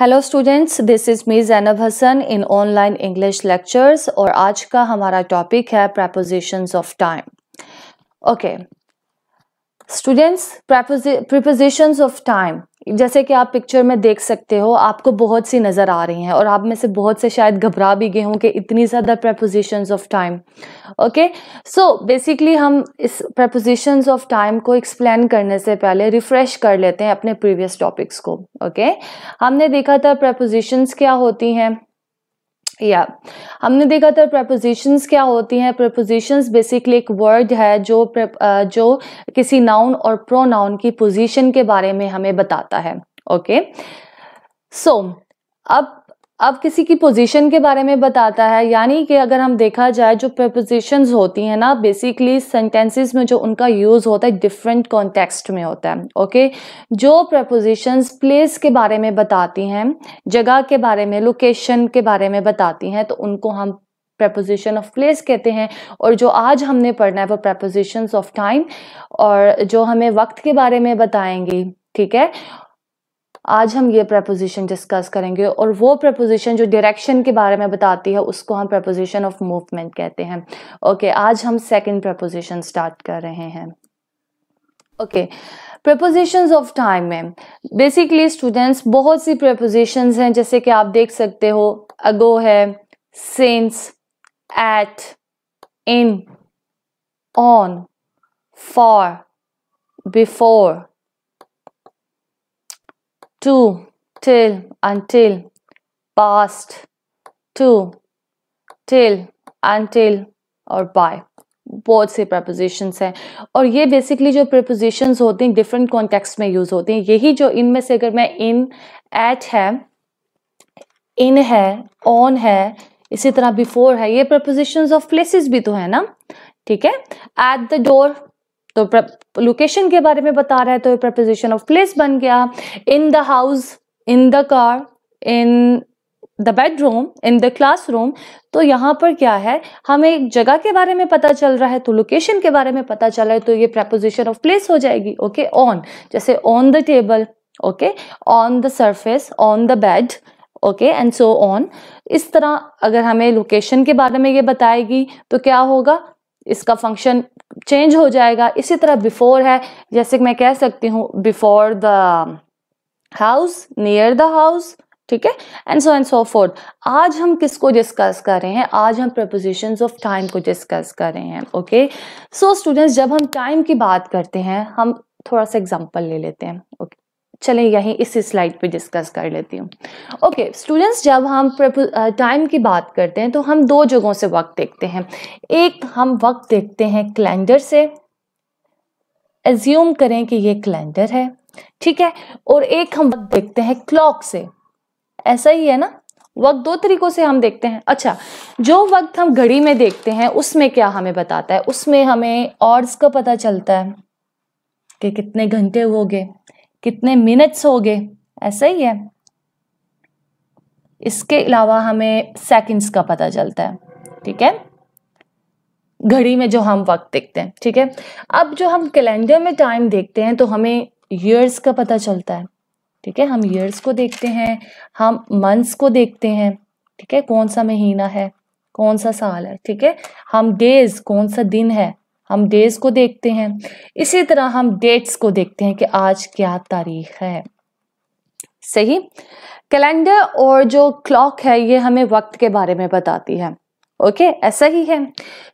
Hello students this is me Zainab Hasan in online English lectures और आज का हमारा टॉपिक है prepositions of time okay students prepositions of time जैसे कि आप पिक्चर में देख सकते हो आपको बहुत सी नज़र आ रही हैं और आप में से बहुत से शायद घबरा भी गए हों कि इतनी ज़्यादा prepositions of time okay so basically हम इस प्रपोजिशंस ऑफ टाइम को एक्सप्लेन करने से पहले रिफ़्रेश कर लेते हैं अपने प्रीवियस टॉपिक्स को ओके okay? हमने देखा था प्रपोजिशंस क्या होती हैं या हमने देखा था प्रपोजिशंस क्या होती हैं प्रपोजिशंस बेसिकली एक वर्ड है जो जो किसी नाउन और प्रोनाउन की पोजीशन के बारे में हमें बताता है ओके सो so, अब अब किसी की पोजीशन के बारे में बताता है यानी कि अगर हम देखा जाए जो प्रपोजिशंस होती हैं ना बेसिकली सेंटेंसेस में जो उनका यूज़ होता है डिफरेंट कॉन्टेक्स्ट में होता है ओके जो प्रपोजिशंस प्लेस के बारे में बताती हैं जगह के बारे में लोकेशन के बारे में बताती हैं तो उनको हम प्रपोजिशन ऑफ प्लेस कहते हैं और जो आज हमने पढ़ना है वो प्रपोजिशंस ऑफ टाइम और जो हमें वक्त के बारे में बताएंगी ठीक है आज हम ये प्रपोजिशन डिस्कस करेंगे और वो प्रपोजिशन जो डायरेक्शन के बारे में बताती है उसको हम प्रपोजिशन ऑफ मूवमेंट कहते हैं ओके okay, आज हम सेकेंड प्रपोजिशन स्टार्ट कर रहे हैं okay okay. Prepositions of time में बेसिकली स्टूडेंट्स बहुत सी प्रपोजिशंस हैं जैसे कि आप देख सकते हो अगो है since at in on for before to, till, until, past, to, till, until और by बहुत से प्रपोजिशंस हैं और ये बेसिकली जो प्रपोजिशंस होते हैं डिफरेंट कॉन्टेक्स्ट में यूज़ होते हैं यही जो इनमें से अगर मैं इन एट है इन है ऑन है इसी तरह बिफोर है ये प्रपोजिशंस ऑफ प्लेसेस भी तो है ना ठीक है एट द डोर तो लोकेशन के बारे में बता रहा है तो प्रपोजिशन ऑफ प्लेस बन गया in the house in the car in the bedroom in the classroom तो यहाँ पर क्या है हमें एक जगह के बारे में पता चल रहा है तो लोकेशन के बारे में पता चल रहा है तो ये प्रपोजिशन ऑफ प्लेस हो जाएगी ओके ऑन जैसे on the table okay on the surface on the bed okay and so on इस तरह अगर हमें लोकेशन के बारे में ये बताएगी तो क्या होगा इसका फंक्शन चेंज हो जाएगा इसी तरह बिफोर है जैसे मैं कह सकती हूँ before the house near the house ठीक है and so and so forth आज हम किसको डिस्कस कर रहे हैं आज हम प्रपोजिशन ऑफ टाइम को डिस्कस कर रहे हैं ओके सो स्टूडेंट्स जब हम टाइम की बात करते हैं हम थोड़ा सा एग्जाम्पल ले लेते हैं ओके okay? चले यहीं इसी स्लाइड पे डिस्कस कर लेती हूँ ओके स्टूडेंट्स जब हम टाइम की बात करते हैं तो हम दो जगहों से वक्त देखते हैं एक हम वक्त देखते हैं कैलेंडर से एज्यूम करें कि ये कैलेंडर है ठीक है और एक हम वक्त देखते हैं क्लॉक से ऐसा ही है ना वक्त दो तरीकों से हम देखते हैं अच्छा जो वक्त हम घड़ी में देखते हैं उसमें क्या हमें बताता है उसमें हमें ऑर्ड्स का पता चलता है कि कितने घंटे हो गए कितने मिनट्स हो गए ऐसा ही है इसके अलावा हमें सेकंड्स का पता चलता है ठीक है घड़ी में जो हम वक्त देखते हैं ठीक है अब जो हम कैलेंडर में टाइम देखते हैं तो हमें ईयर्स का पता चलता है ठीक है हम ईयर्स को देखते हैं हम मंथ्स को देखते हैं ठीक है कौन सा महीना है कौन सा साल है ठीक है हम डेज कौन सा दिन है हम डेज को देखते हैं इसी तरह हम डेट्स को देखते हैं कि आज क्या तारीख है सही कैलेंडर और जो क्लॉक है ये हमें वक्त के बारे में बताती है ओके ऐसा ही है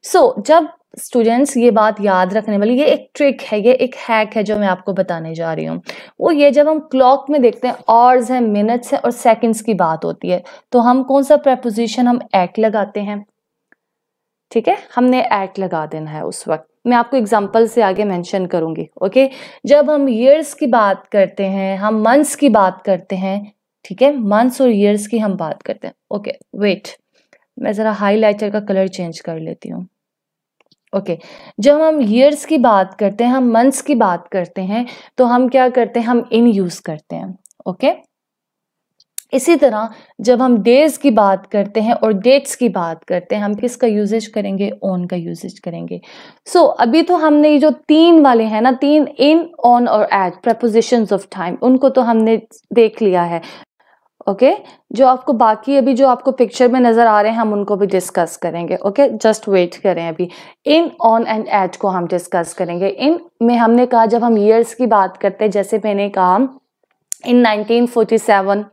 सो so, जब स्टूडेंट्स ये बात याद रखने वाली ये एक ट्रिक है ये एक हैक है जो मैं आपको बताने जा रही हूँ वो ये जब हम क्लॉक में देखते हैं आवर्स हैं मिनट्स हैं और सेकंड्स की बात होती है तो हम कौन सा प्रपोजिशन हम एक्ट लगाते हैं ठीक है हमने एक्ट लगा देना है उस वक्त मैं आपको एग्जाम्पल से आगे मेंशन करूंगी ओके जब हम ईयर्स की बात करते हैं हम मंथ्स की बात करते हैं ठीक है मंथ्स और ईयर्स की हम बात करते हैं ओके वेट मैं ज़रा हाईलाइटर का कलर चेंज कर लेती हूँ ओके okay. जब हम ईयर्स की बात करते हैं हम मंथ्स की बात करते हैं तो हम क्या करते हैं हम इन यूज़ करते हैं ओके okay? इसी तरह जब हम डेज की बात करते हैं और डेट्स की बात करते हैं हम किसका यूजेज करेंगे ऑन का यूजेज करेंगे सो so, अभी तो हमने ये जो तीन वाले हैं ना तीन इन ऑन और एट प्रपोजिशन ऑफ टाइम उनको तो हमने देख लिया है ओके okay? जो आपको बाकी अभी जो आपको पिक्चर में नज़र आ रहे हैं हम उनको भी डिस्कस करेंगे ओके जस्ट वेट करें अभी इन ऑन एंड एट को हम डिस्कस करेंगे इन में हमने कहा जब हम ईयर्स की बात करते हैं जैसे मैंने कहा इन 1947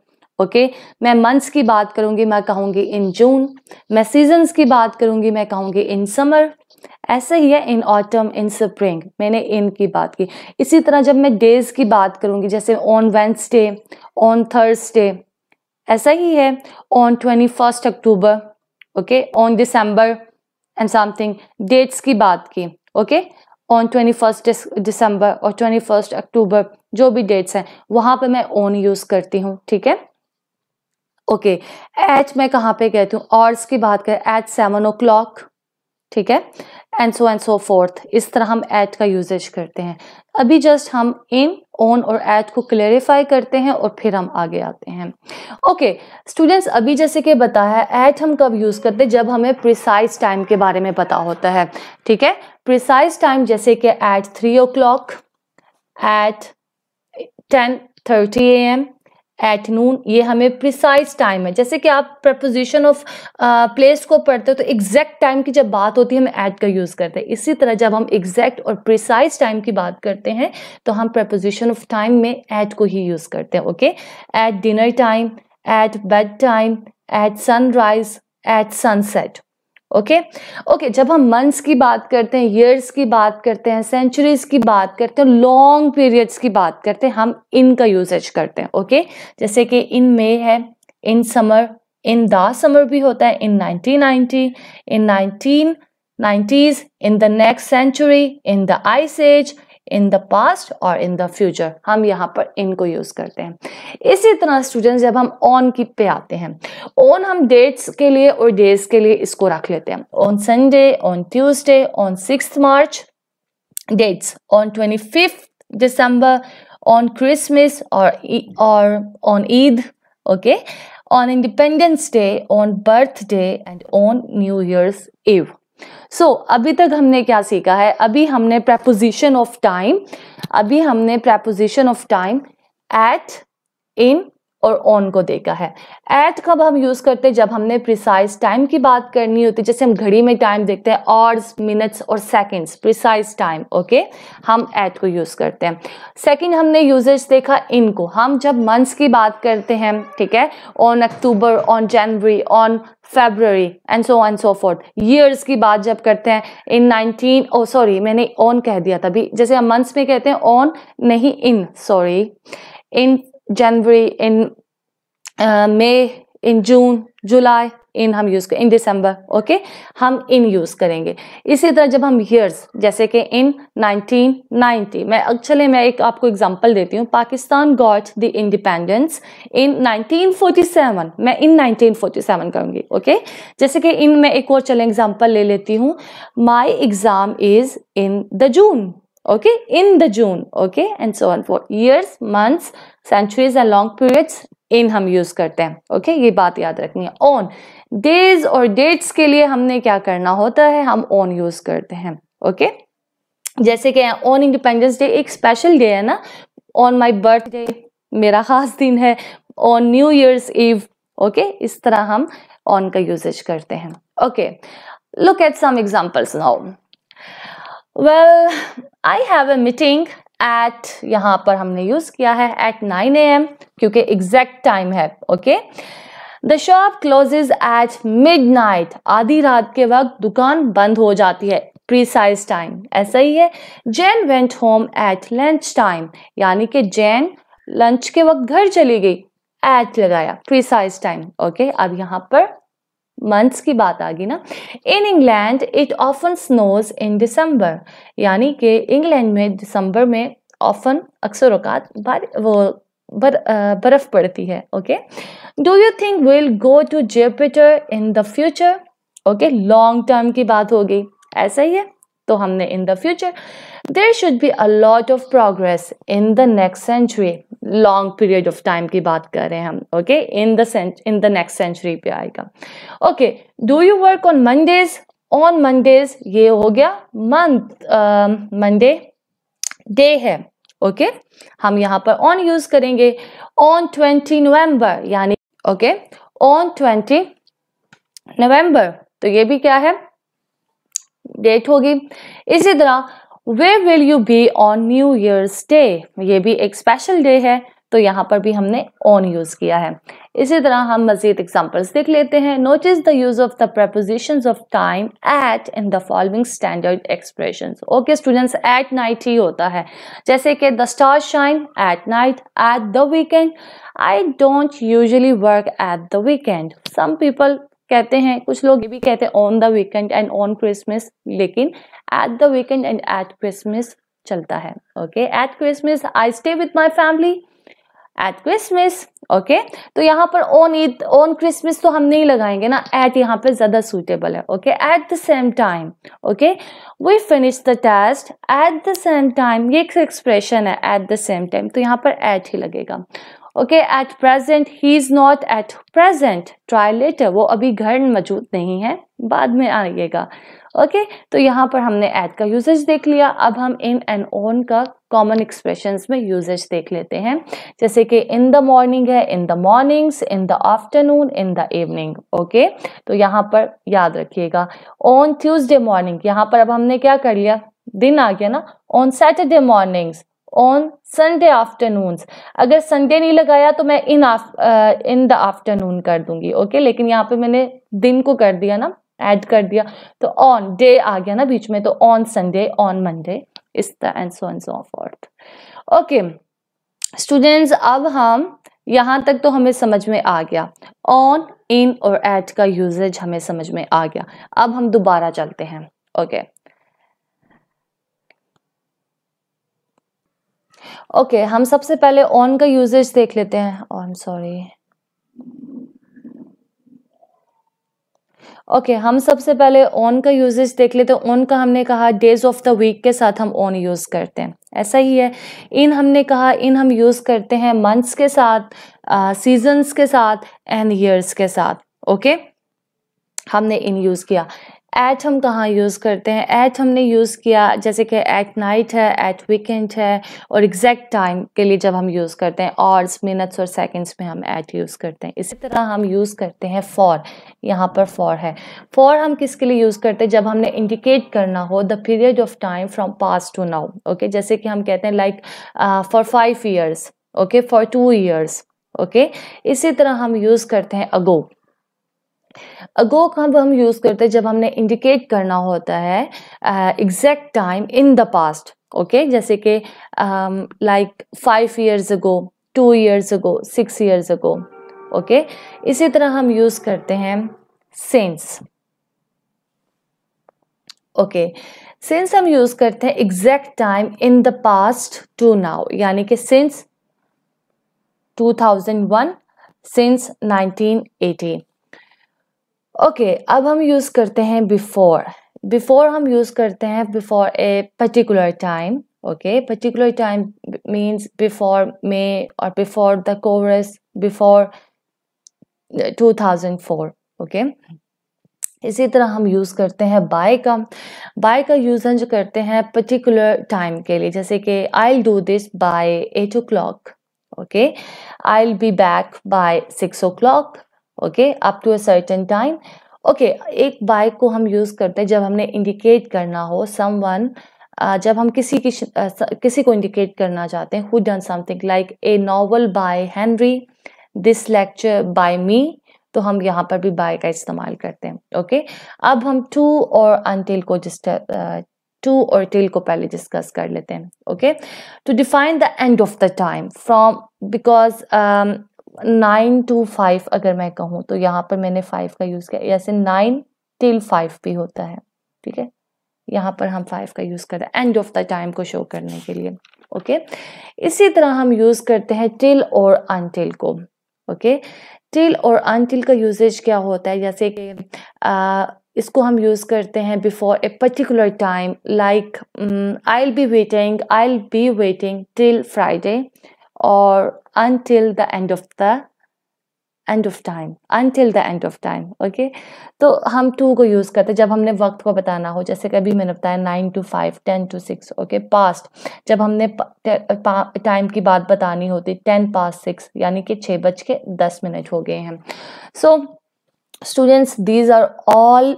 ओके मैं मंथ्स की बात करूंगी मैं कहूंगी इन जून मैं सीजन्स की बात करूंगी मैं कहूंगी इन समर ऐसे ही है इन ऑटम इन स्प्रिंग मैंने इन की बात की इसी तरह जब मैं डेज की बात करूंगी जैसे ऑन वेंसडे ऑन थर्सडे ऐसा ही है on twenty first October okay on December and something dates की बात की okay on twenty first December और ट्वेंटी फर्स्ट अक्टूबर जो भी डेट्स हैं वहाँ पे मैं ऑन यूज़ करती हूँ ठीक है ओके एच मैं कहाँ पे कहती हूँ आवर्स की बात करें एट सेवन ओ क्लॉक ठीक है and so and so forth इस तरह हम एट का यूजेज करते हैं अभी जस्ट हम इन ऑन और एट को क्लेरिफाई करते हैं और फिर हम आगे आते हैं ओके okay, स्टूडेंट्स अभी जैसे कि बताया एट हम कब यूज़ करते हैं जब हमें प्रिसाइज टाइम के बारे में पता होता है ठीक है प्रिसाइज टाइम जैसे कि at three o'clock at ten thirty A M at noon ये हमें प्रिसाइज टाइम है जैसे कि आप प्रपोजिशन ऑफ प्लेस को पढ़ते हो तो एग्जैक्ट टाइम की जब बात होती है हम ऐट का यूज़ करते हैं इसी तरह जब हम एग्जैक्ट और प्रिसाइज टाइम की बात करते हैं तो हम प्रपोजिशन ऑफ टाइम में ऐट को ही यूज़ करते हैं okay at dinner time at bed time at sunrise at sunset okay okay? Okay okay, जब हम मंथ्स की बात करते हैं ईयर्स की बात करते हैं सेंचुरीज की बात करते हैं लॉन्ग पीरियड्स की बात करते हैं हम इन का यूजेज करते हैं ओके okay? जैसे कि इन मे है in summer in the summer भी होता है in 1990 in 1990s in the next century in the ice age in the past और इन द फ्यूचर हम यहाँ पर इनको यूज़ करते हैं इसी तरह स्टूडेंट्स जब हम ऑन की पे आते हैं ऑन हम डेट्स के लिए और डेज के लिए इसको रख लेते हैं on Sunday on Tuesday on six March dates on twenty fifth December on Christmas और और on Eid okay on Independence Day on birthday and on New Year's Eve so so, अभी तक हमने क्या सीखा है अभी हमने प्रेपोजिशन ऑफ टाइम अभी हमने preposition of time at in और ऑन को देखा है एट कब हम यूज़ करते हैं जब हमने प्रिसाइज टाइम की बात करनी होती है जैसे हम घड़ी में टाइम देखते हैं आवर्स मिनट्स और सेकंड्स प्रिसाइज टाइम ओके हम एट को यूज़ करते हैं सेकंड हमने यूजेज देखा इनको हम जब मंथ्स की बात करते हैं ठीक है on October on January on February and so and so forth years की बात जब करते हैं इन नाइनटीन ओ सॉरी मैंने ऑन कह दिया था अभी जैसे हम मंथ्स में कहते हैं ऑन नहीं इन सॉरी इन जनवरी इन मई इन जून जुलाई इन हम यूज इन दिसंबर ओके हम इन यूज करेंगे इसी तरह जब हम ईयर्स जैसे कि इन 1990 मैं एक्चुअली मैं एक आपको एग्जांपल देती हूँ Pakistan got the independence in 1947 मैं इन 1947 करूँगी ओके जैसे कि इन मैं एक और चले एग्जांपल ले लेती हूँ my exam is in the June okay in the june okay and so on for years months centuries and long periods in हम यूज करते हैं ओके okay? ये बात याद रखनी है ऑन डेज और डेट्स के लिए हमने क्या करना होता है हम ऑन यूज करते हैं ओके okay? जैसे कि ऑन इंडिपेंडेंस डे एक स्पेशल डे है ना ऑन माई बर्थडे मेरा खास दिन है on New Year's Eve okay इस तरह हम ऑन का यूजेज करते हैं okay look at some examples now well I have a meeting at यहाँ पर हमने यूज किया है एट नाइन ए एम क्योंकि एग्जैक्ट टाइम है okay the shop closes at midnight आधी रात के वक्त दुकान बंद हो जाती है प्रिसाइज टाइम ऐसा ही है Jane went home at lunch time यानी कि जैन लंच के वक्त घर चली गई एट लगाया प्रिसाइज टाइम ओके अब यहाँ पर मंथ्स की बात आ गई ना in England it often snows in December यानी कि इंग्लैंड में दिसंबर में ऑफन अक्सर अवकात वो बर, बर्फ पड़ती है okay do you think will go to Jupiter in the future okay long term की बात होगी ऐसा ही है तो हमने in the future there should be a lot of progress in the next century long period of time की बात कर रहे हैं हम okay in the in the next century पे आएगा okay do you work on Mondays on Mondays ये हो गया मंथ मंडे डे है ओके okay? हम यहाँ पर ऑन यूज करेंगे ऑन ट्वेंटी नवंबर यानी ओके ऑन ट्वेंटी नवंबर तो ये भी क्या है डेट होगी इसी तरह we will you be on New Year's Day ये भी एक स्पेशल डे है तो यहाँ पर भी हमने ऑन यूज किया है इसी तरह हम मजीद एग्जाम्पल्स देख लेते हैं notice the use of the preposition of time at in the following standard expression okay students at night ही होता है जैसे कि the star shine at night at the weekend I don't usually work at the weekend some people कहते हैं कुछ लोग ये भी कहते हैं on the weekend and on Christmas लेकिन at the weekend and at Christmas चलता है okay at Christmas I stay with my family at Christmas okay तो यहाँ पर ऑन ईद ऑन क्रिसमस तो हम नहीं लगाएंगे ना एट यहाँ पे ज़्यादा सूटेबल है okay at the same time okay we finish the test at the same time ये एक एक्सप्रेशन है एट द सेम टाइम तो यहाँ पर एट ही लगेगा okay at present he is not at present try later वो अभी घर मौजूद नहीं है बाद में आइएगा ओके okay, तो यहाँ पर हमने एट का यूजेज देख लिया अब हम इन एंड ऑन का कॉमन एक्सप्रेशन में यूजेज देख लेते हैं जैसे कि इन द मॉर्निंग है in the mornings in the afternoon in the evening okay तो यहाँ पर याद रखिएगा ऑन ट्यूजडे मॉर्निंग यहाँ पर अब हमने क्या कर लिया दिन आ गया ना on Saturday mornings on Sunday afternoon अगर संडे नहीं लगाया तो मैं इन इन द आफ्टरनून कर दूंगी ओके okay? लेकिन यहाँ पे मैंने दिन को कर दिया ना एड कर दिया तो ऑन डे आ गया ना बीच में तो on Sunday on Monday is the and so and so okay students अब हम यहाँ तक तो हमें समझ में आ गया ऑन इन और एट का यूजेज हमें समझ में आ गया अब हम दोबारा चलते हैं ओके okay. ओके okay, हम सबसे पहले ऑन का यूजेज देख लेते हैं I am sorry okay okay, हम सबसे पहले ऑन का यूजेज देख लेते हैं ऑन का हमने कहा डेज ऑफ द वीक के साथ हम ऑन यूज़ करते हैं ऐसा ही है इन हमने कहा इन हम यूज़ करते हैं मंथ्स के साथ सीजन्स के साथ एंड ईयर्स के साथ ओके okay? हमने इन यूज़ किया ऐट हम कहाँ यूज़ करते हैं ऐट हमने यूज़ किया जैसे कि एट नाइट है एट वीकेंड है और एग्जैक्ट टाइम के लिए जब हम यूज़ करते हैं आवर्स मिनट्स और सेकंड्स में हम ऐट यूज़ करते हैं इसी तरह हम यूज़ करते हैं फॉर यहाँ पर फॉर है फॉर हम किसके लिए यूज़ करते हैं जब हमने इंडिकेट करना हो the period of time from past to now okay जैसे कि हम कहते हैं like for five years okay for two years okay इसी तरह हम यूज़ करते हैं अगो अगो का हम यूज़ करते हैं जब हमने इंडिकेट करना होता है exact time in the past okay जैसे कि like five years ago two years ago six years ago okay इसी तरह हम यूज़ करते हैं सेंस ओके सेंस सिंस हम यूज करते हैं exact time in the past to now यानी कि सिंस 2001 सिंस 1980 ओके okay, अब हम यूज़ करते हैं बिफोर बिफोर हम यूज़ करते हैं before a particular time okay particular time means before May और बिफोर द कोरस बिफोर 2004 ओके okay? इसी तरह हम यूज़ करते हैं बाय का बाय का यूज़ हम जो करते हैं पर्टिकुलर टाइम के लिए जैसे कि I do this by eight o'clock okay I be back by six o'clock okay up to a certain time okay एक बाइक को हम यूज़ करते हैं जब हमने इंडिकेट करना हो सम वन जब हम किसी की किसी को इंडिकेट करना चाहते हैं who done something like a novel by Henry this lecture by me तो हम यहाँ पर भी बाय का इस्तेमाल करते हैं ओके अब हम टू और अनटिल को जिस टू और टिल को पहले डिस्कस कर लेते हैं okay to define the end of the time from because nine to five अगर मैं कहूँ तो यहाँ पर मैंने फाइव का यूज़ किया ऐसे नाइन टिल फाइव भी होता है ठीक है यहाँ पर हम फाइव का यूज़ करते हैं एंड ऑफ द टाइम को शो करने के लिए ओके इसी तरह हम यूज़ करते हैं टिल और अनटिल को ओके टिल और अनटिल का यूजेज क्या होता है जैसे कि इसको हम यूज़ करते हैं before a particular time like I will be waiting I will be waiting till Friday or until the end of the end of time until the end of time okay तो हम to को use करते जब हमने वक्त को बताना हो जैसे कभी मैंने बताया nine to five ten to six okay past जब हमने टाइम की बात बतानी होती टेन पास सिक्स यानी कि छः बज के दस मिनट हो गए हैं so students these are all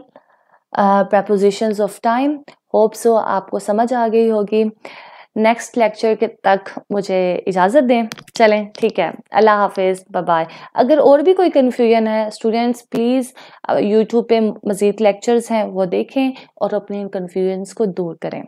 prepositions of time hope so आपको समझ आ गई होगी नेक्स्ट लेक्चर के तक मुझे इजाज़त दें चलें ठीक है अल्लाह हाफिज़ बाय अगर और भी कोई कन्फ्यूजन है स्टूडेंट्स प्लीज़ यूट्यूब पे मज़ीद लेक्चर्स हैं वो देखें और अपने इन कन्फ्यूजन्स को दूर करें